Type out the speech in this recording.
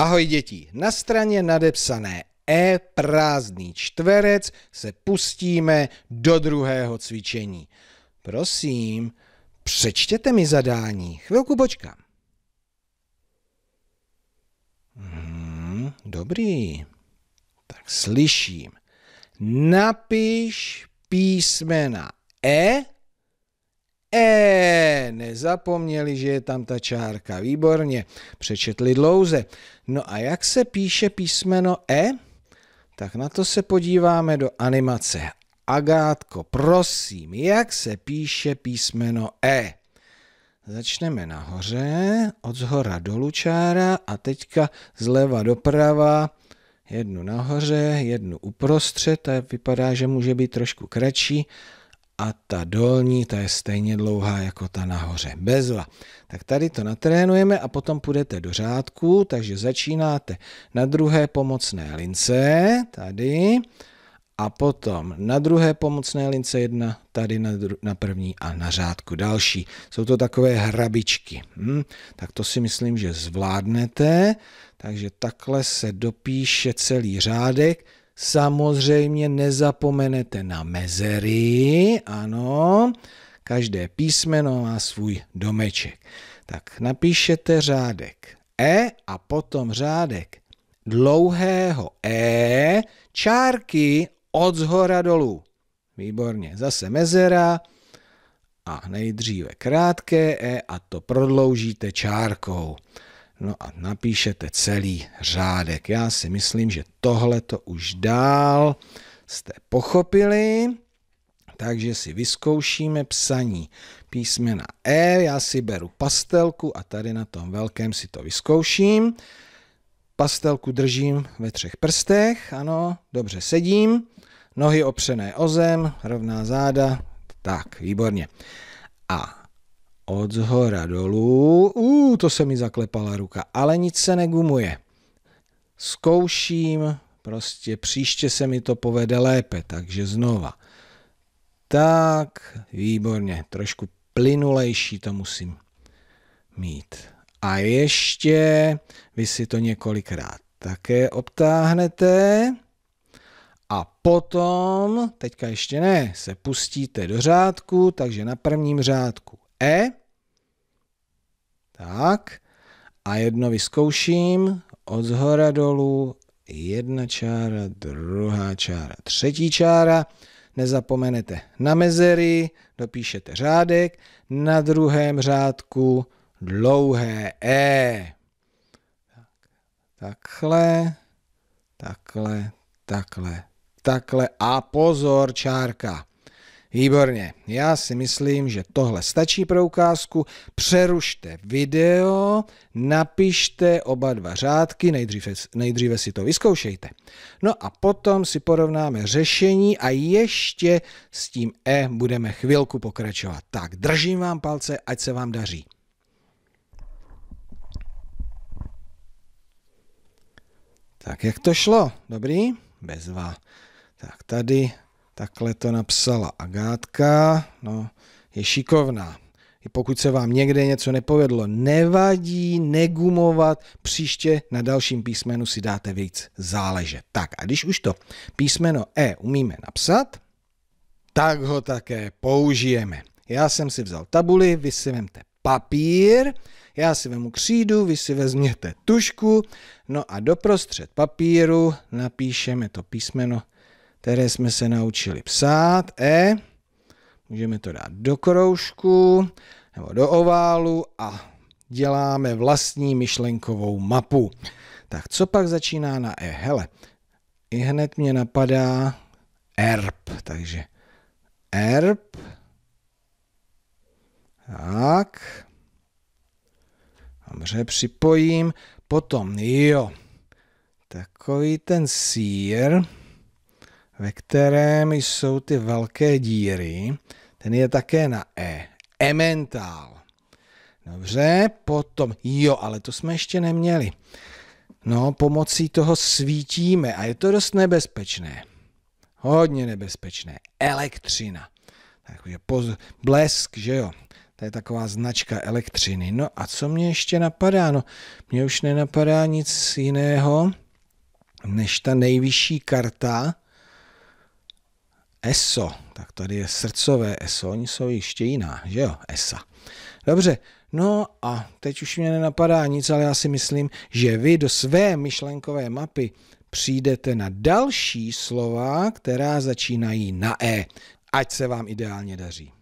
Ahoj děti, na straně nadepsané E prázdný čtverec se pustíme do druhého cvičení. Prosím, přečtěte mi zadání. Chvilku počkám. Hmm, dobrý. Tak slyším. Napiš písmena E E, nezapomněli, že je tam ta čárka. Výborně, přečetli dlouze. No a jak se píše písmeno E? Tak na to se podíváme do animace. Agátko, prosím, jak se píše písmeno E? Začneme nahoře, od zhora dolů čára a teďka zleva doprava jednu nahoře, jednu uprostřed, to vypadá, že může být trošku kratší a ta dolní, ta je stejně dlouhá jako ta nahoře. Bezva. Tak tady to natrénujeme a potom půjdete do řádku, takže začínáte na druhé pomocné lince, tady, a potom na druhé pomocné lince jedna, tady na, dru- na první a na řádku další. Jsou to takové hrabičky. Hm? Tak to si myslím, že zvládnete. Takže takhle se dopíše celý řádek. Samozřejmě nezapomenete na mezery, ano, každé písmeno má svůj domeček. Tak napíšete řádek E a potom řádek dlouhého E, čárky od zhora dolů. Výborně, zase mezera a nejdříve krátké E a to prodloužíte čárkou. No a napíšete celý řádek. Já si myslím, že tohle to už dál jste pochopili. Takže si vyzkoušíme psaní písmena E. Já si beru pastelku a tady na tom velkém si to vyzkouším. Pastelku držím ve třech prstech, ano, dobře sedím. Nohy opřené o zem, rovná záda, tak, výborně. A od zhora dolů. Ú, to se mi zaklepala ruka, ale nic se negumuje. Zkouším, prostě příště se mi to povede lépe, takže znova. Tak, výborně, trošku plynulejší to musím mít. A ještě vy si to několikrát také obtáhnete a potom, teďka ještě ne, se pustíte do řádku, takže na prvním řádku E. Tak. A jedno vyzkouším. Od zhora dolů jedna čára, druhá čára, třetí čára. Nezapomenete na mezery, dopíšete řádek. Na druhém řádku dlouhé E. Takhle, takhle, takhle, takhle a pozor, čárka. Výborně, já si myslím, že tohle stačí pro ukázku. Přerušte video, napište oba dva řádky, nejdříve, nejdříve si to vyzkoušejte. No a potom si porovnáme řešení a ještě s tím E budeme chvilku pokračovat. Tak, držím vám palce, ať se vám daří. Tak, jak to šlo? Dobrý? Bezva. Tak, tady Takhle to napsala Agátka, no, je šikovná. I pokud se vám někde něco nepovedlo, nevadí negumovat, příště na dalším písmenu si dáte víc záležet. Tak a když už to písmeno E umíme napsat, tak ho také použijeme. Já jsem si vzal tabuli, vy si vemte papír, já si vemu křídu, vy si vezměte tušku, no a doprostřed papíru napíšeme to písmeno které jsme se naučili psát. E, můžeme to dát do kroužku nebo do oválu a děláme vlastní myšlenkovou mapu. Tak co pak začíná na E? Hele, i hned mě napadá ERP, takže ERP, tak, dobře, připojím, potom jo, takový ten sír, ve kterém jsou ty velké díry. Ten je také na E. Emmental. Dobře, potom, jo, ale to jsme ještě neměli. No, pomocí toho svítíme a je to dost nebezpečné. Hodně nebezpečné. Elektřina. Takže pozor, blesk, že jo. To je taková značka elektřiny. No a co mě ještě napadá? No, mě už nenapadá nic jiného, než ta nejvyšší karta, ESO, tak tady je srdcové ESO, oni jsou ještě jiná, že jo, ESA. Dobře, no a teď už mě nenapadá nic, ale já si myslím, že vy do své myšlenkové mapy přijdete na další slova, která začínají na E. Ať se vám ideálně daří.